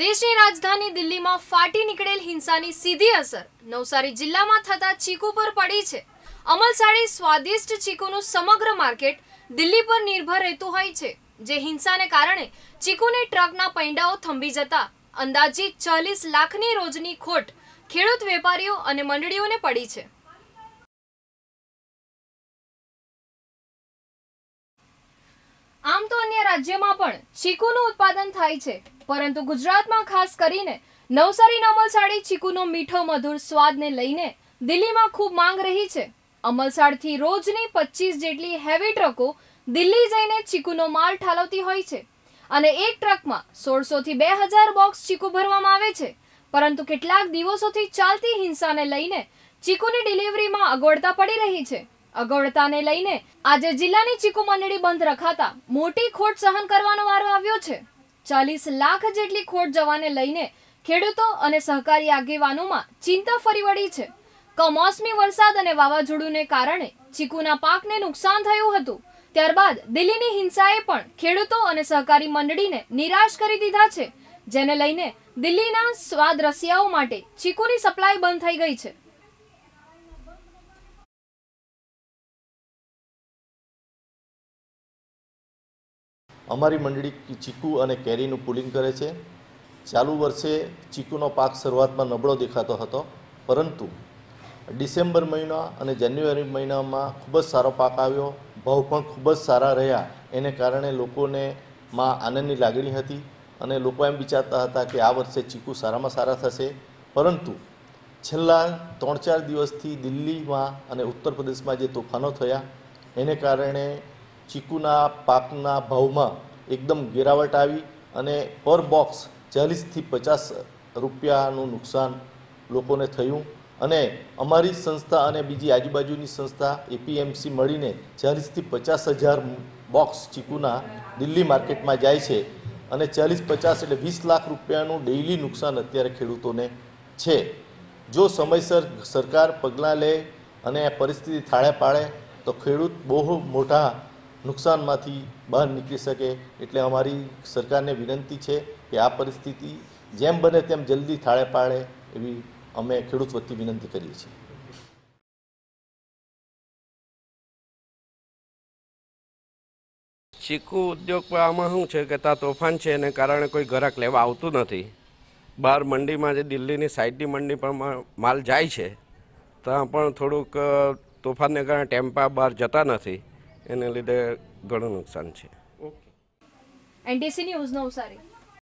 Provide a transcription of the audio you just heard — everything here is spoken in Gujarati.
દેશની રાજધાની દિલ્હીમાં ફાટી નીકળેલ હિંસાની સીધી અસર નવસારી જિલ્લામાં થતા ચીકુ પર પડી છે અમલસાડી સ્વાદિષ્ટ ચીકુનું સમગ્ર માર્કેટ દિલ્હી પર નિર્ભર રહેતું હોય છે જે હિંસાને કારણે ચીકુની ટ્રકના પૈંડાઓ થંભી જતા અંદાજિત ચાલીસ લાખની રોજની ખોટ ખેડૂત વેપારીઓ અને મંડળીઓને પડી છે આમ તો અન્ય રાજ્યમાં પણ ચીકુનું ઉત્પાદન થાય છે પરંતુ ગુજરાતમાં ખાસ કરીને નવસારી અમલસાડી ચીકુનો મીઠો મધુર સ્વાદને લઈને દિલ્હીમાં ખૂબ માંગ રહી છે અમલસાડથી રોજની પચીસ જેટલી હેવી ટ્રકો દિલ્હી જઈને ચીકુનો માલ ઠાલવતી હોય છે અને એક ટ્રકમાં સોળસોથી બે હજાર બોક્સ ચીકુ ભરવામાં આવે છે પરંતુ કેટલાક દિવસોથી ચાલતી હિંસાને લઈને ચીકુની ડિલિવરીમાં અગવડતા પડી રહી છે અગવડતાને લઈને આજે જિલ્લાની ચીકુ મંડળી બંધ રખાતા મોટી ખોટ સહન કરવાનો વારો આવ્યો છે ચાલીસ લાખ જેટલી ખોટ જવાને લઈને ખેડૂતો અને સહકારી આગેવાનોમાં ચિંતા ફરી વળી છે કમોસમી વરસાદ અને વાવાઝોડુંને કારણે ચીકુના પાકને નુકસાન થયું હતું ત્યારબાદ દિલ્હીની હિંસાએ પણ ખેડૂતો અને સહકારી મંડળીને નિરાશ કરી દીધા છે જેને લઈને દિલ્હીના સ્વાદ રસિયાઓ માટે ચીકુની સપ્લાય બંધ થઈ ગઈ છે અમારી મંડળી ચીકુ અને કેરીનું પુલિંગ કરે છે ચાલુ વર્ષે ચીકુનો પાક શરૂઆતમાં નબળો દેખાતો હતો પરંતુ ડિસેમ્બર મહિના અને જાન્યુઆરી મહિનામાં ખૂબ જ સારો પાક આવ્યો ભાવ પણ ખૂબ જ સારા રહ્યા એને કારણે લોકોને માં આનંદની લાગણી હતી અને લોકો એમ વિચારતા હતા કે આ વર્ષે ચીકુ સારામાં સારા થશે પરંતુ છેલ્લા ત્રણ ચાર દિવસથી દિલ્હીમાં અને ઉત્તર પ્રદેશમાં જે તોફાનો થયા એને કારણે ચીકુના પાકના ભાવમાં એકદમ ગેરાવટ આવી અને પર બોક્સ ચાલીસથી પચાસ રૂપિયાનું નુકસાન લોકોને થયું અને અમારી સંસ્થા અને બીજી આજુબાજુની સંસ્થા એપીએમસી મળીને ચાલીસથી પચાસ હજાર બોક્સ ચીકુના દિલ્હી માર્કેટમાં જાય છે અને ચાલીસ પચાસ એટલે વીસ લાખ રૂપિયાનું ડેઇલી નુકસાન અત્યારે ખેડૂતોને છે જો સમયસર સરકાર પગલાં લે અને પરિસ્થિતિ થાળે પાડે તો ખેડૂત બહુ મોટા નુકસાનમાંથી બહાર નીકળી શકે એટલે અમારી સરકારને વિનંતી છે કે આ પરિસ્થિતિ જેમ બને તેમ જલ્દી થાળે પાડે એવી અમે ખેડૂત વતી વિનંતી કરીએ છીએ ચીકુ ઉદ્યોગમાં આમાં શું છે કે ત્યાં તોફાન છે એને કારણે કોઈ ગ્રાહક લેવા આવતું નથી બહાર મંડીમાં જે દિલ્હીની સાઈડની મંડી પણ માલ જાય છે ત્યાં પણ થોડુંક તોફાનને કારણે ટેમ્પા બહાર જતા નથી એને લીધે ઘણું નુકસાન છે ઓકે એનડીસી ન્યૂઝ નવસારી